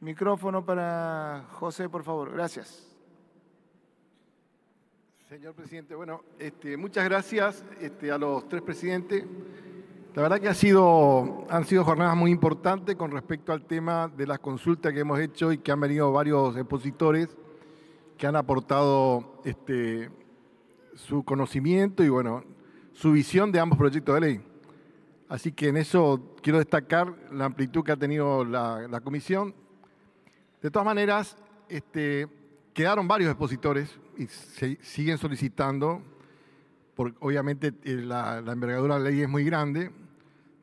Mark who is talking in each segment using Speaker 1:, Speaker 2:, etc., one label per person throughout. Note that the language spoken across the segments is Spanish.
Speaker 1: Micrófono para José, por favor. Gracias. Señor presidente, bueno, este, muchas gracias este, a los tres presidentes. La verdad que ha sido, han sido jornadas muy importantes con respecto al tema de las consultas que hemos hecho y que han venido varios expositores que han aportado este, su conocimiento y bueno, su visión de ambos proyectos de ley. Así que en eso quiero destacar la amplitud que ha tenido la comisión de todas maneras, este, quedaron varios expositores y se, siguen solicitando, porque obviamente eh, la, envergadura de la ley es muy grande,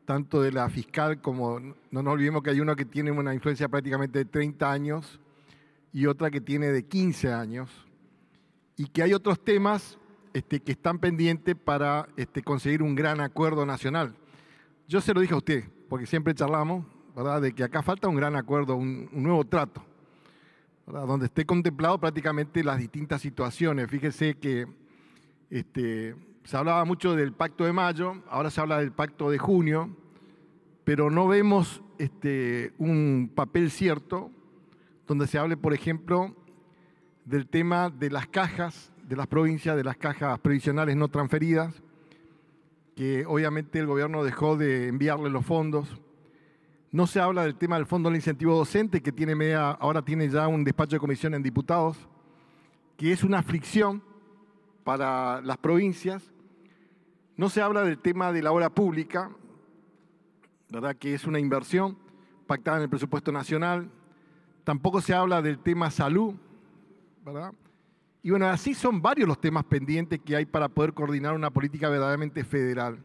Speaker 1: tanto de la fiscal como, no nos olvidemos que hay una que tiene una influencia prácticamente de 30 años y otra que tiene de 15 años, y que hay otros temas este, que están pendientes para este, conseguir un gran acuerdo nacional. Yo se lo dije a usted, porque siempre charlamos, ¿verdad?, de que acá falta un gran acuerdo, un nuevo trato donde esté contemplado prácticamente las distintas situaciones. Fíjese que este, se hablaba mucho del pacto de mayo, ahora se habla del pacto de junio, pero no vemos este, un papel cierto donde se hable, por ejemplo, del tema de las cajas, de las provincias, de las cajas previsionales no transferidas, que obviamente el gobierno dejó de enviarle los fondos no se habla del tema del fondo del incentivo docente, que tiene media, ahora tiene ya un despacho de comisión en diputados, que es una fricción para las provincias. No se habla del tema de la obra pública, ¿verdad? que es una inversión pactada en el presupuesto nacional. Tampoco se habla del tema salud, ¿verdad? Y bueno, así son varios los temas pendientes que hay para poder coordinar una política verdaderamente federal.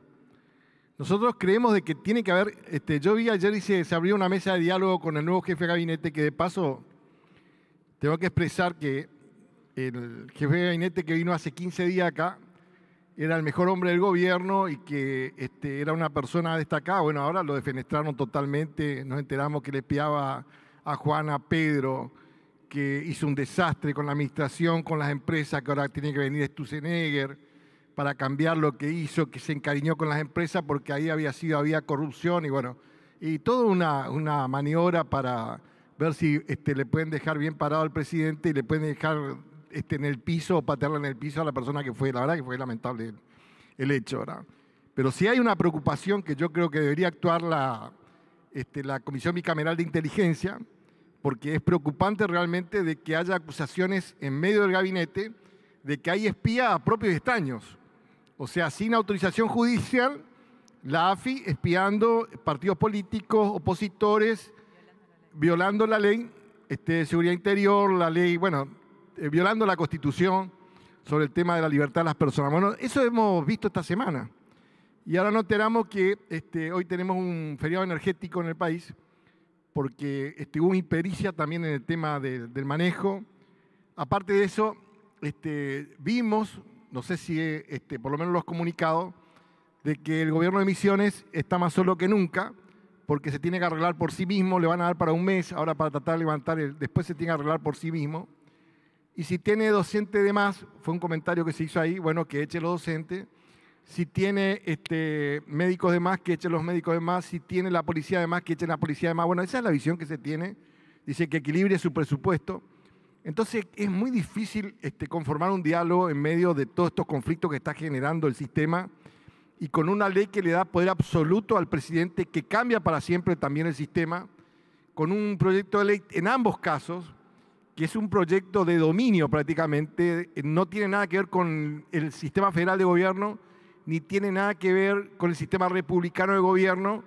Speaker 1: Nosotros creemos de que tiene que haber, este, yo vi ayer y se, abrió una mesa de diálogo con el nuevo jefe de gabinete que de paso tengo que expresar que el jefe de gabinete que vino hace 15 días acá era el mejor hombre del gobierno y que este, era una persona destacada. Bueno, ahora lo defenestraron totalmente, nos enteramos que le espiaba a Juana Pedro, que hizo un desastre con la administración, con las empresas, que ahora tiene que venir Stusenegger para cambiar lo que hizo, que se encariñó con las empresas porque ahí había sido, había corrupción y bueno, y toda una, una maniobra para ver si este, le pueden dejar bien parado al presidente y le pueden dejar este, en el piso o patearle en el piso a la persona que fue, la verdad que fue lamentable el, hecho, ¿verdad? Pero si sí hay una preocupación que yo creo que debería actuar la, este, la Comisión Bicameral de Inteligencia, porque es preocupante realmente de que haya acusaciones en medio del gabinete de que hay espía a propios estaños o sea, sin autorización judicial, la AFI espiando partidos políticos, opositores, violando la ley, este, de seguridad interior, la ley, bueno, eh, violando la constitución sobre el tema de la libertad de las personas. Bueno, eso hemos visto esta semana. Y ahora notaramos que este, hoy tenemos un feriado energético en el país, porque estuvo hubo impericia también en el tema del manejo. Aparte de eso, este, vimos no sé si este, por lo menos los comunicado, de que el gobierno de Misiones está más solo que nunca, porque se tiene que arreglar por sí mismo, le van a dar para un mes, ahora para tratar de levantar, el, después se tiene que arreglar por sí mismo. Y si tiene docente de más, fue un comentario que se hizo ahí, bueno, que eche los docentes. Si tiene este, médicos de más, que eche los médicos de más. Si tiene la policía de más, que echen la policía de más. Bueno, esa es la visión que se tiene. Dice que equilibre su presupuesto. Entonces es muy difícil este, conformar un diálogo en medio de todos estos conflictos que está generando el sistema y con una ley que le da poder absoluto al presidente, que cambia para siempre también el sistema, con un proyecto de ley en ambos casos, que es un proyecto de dominio prácticamente, no tiene nada que ver con el sistema federal de gobierno, ni tiene nada que ver con el sistema republicano de gobierno,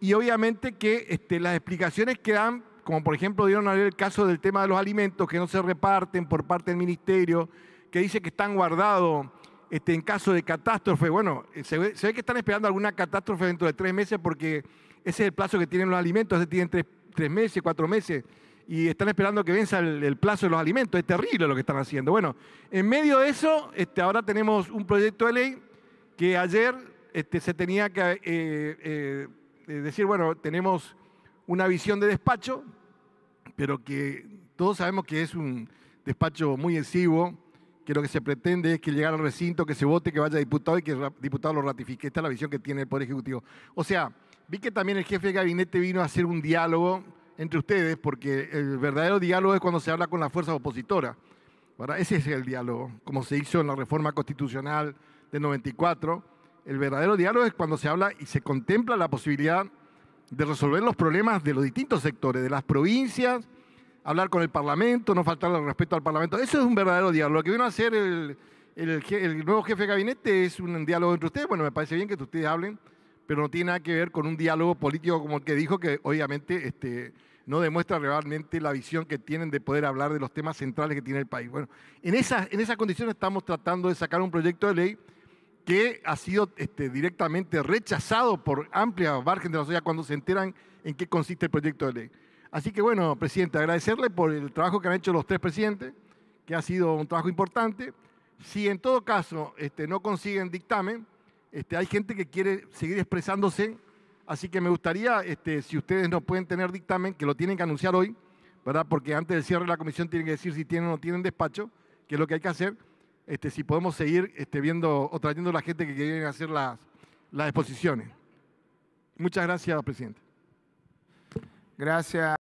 Speaker 1: y obviamente que este, las explicaciones que dan como por ejemplo dieron a ver el caso del tema de los alimentos que no se reparten por parte del ministerio, que dice que están guardados este, en caso de catástrofe. Bueno, eh, se ve, que están esperando alguna catástrofe dentro de tres meses porque ese es el plazo que tienen los alimentos, se tienen tres, tres, meses, cuatro meses, y están esperando que venza el, plazo de los alimentos. Es terrible lo que están haciendo. Bueno, en medio de eso, este, ahora tenemos un proyecto de ley que ayer este, se tenía que eh, eh, decir, bueno, tenemos una visión de despacho, pero que todos sabemos que es un despacho muy exiguo, que lo que se pretende es que llegue al recinto, que se vote, que vaya diputado y que el diputado lo ratifique. Esta es la visión que tiene el Poder Ejecutivo. O sea, vi que también el jefe de gabinete vino a hacer un diálogo entre ustedes, porque el verdadero diálogo es cuando se habla con la fuerza opositora. para Ese es el diálogo, como se hizo en la reforma constitucional de 94. El verdadero diálogo es cuando se habla y se contempla la posibilidad de resolver los problemas de los distintos sectores, de las provincias, hablar con el Parlamento, no faltar al respeto al Parlamento. Eso es un verdadero diálogo. Lo que vino a hacer el, nuevo jefe de gabinete es un diálogo entre ustedes. Bueno, me parece bien que ustedes hablen, pero no tiene nada que ver con un diálogo político como el que dijo, que obviamente este, no demuestra realmente la visión que tienen de poder hablar de los temas centrales que tiene el país. Bueno, en esas, en esas condiciones estamos tratando de sacar un proyecto de ley que ha sido este, directamente rechazado por amplia margen de la sociedad cuando se enteran en qué consiste el proyecto de ley. Así que bueno, presidente, agradecerle por el trabajo que han hecho los tres presidentes, que ha sido un trabajo importante. Si en todo caso este, no consiguen dictamen, este, hay gente que quiere seguir expresándose, así que me gustaría, este, si ustedes no pueden tener dictamen, que lo tienen que anunciar hoy, ¿verdad? porque antes del cierre de la comisión tienen que decir si tienen o no tienen despacho, que es lo que hay que hacer este, si podemos seguir este, viendo o trayendo a la gente que quieren hacer las, las exposiciones. Muchas gracias, presidente. Gracias.